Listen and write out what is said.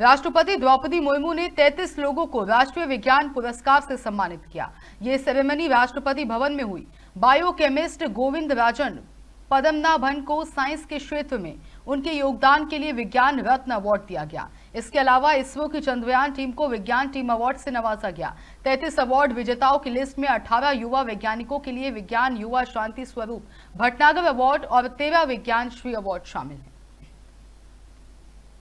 राष्ट्रपति द्रौपदी मुर्मू ने 33 लोगों को राष्ट्रीय विज्ञान पुरस्कार से सम्मानित किया ये सेरेमनी राष्ट्रपति भवन में हुई बायोकेमिस्ट गोविंद राजन पदमनाभन को साइंस के क्षेत्र में उनके योगदान के लिए विज्ञान रत्न अवार्ड दिया गया इसके अलावा इसरो की चंद्रयान टीम को विज्ञान टीम अवार्ड से नवाजा गया 33 अवार्ड विजेताओं की लिस्ट में 18 युवा वैज्ञानिकों के लिए विज्ञान युवा शांति स्वरूप भटनागर अवार्ड और तेरह विज्ञान श्री अवार्ड शामिल हैं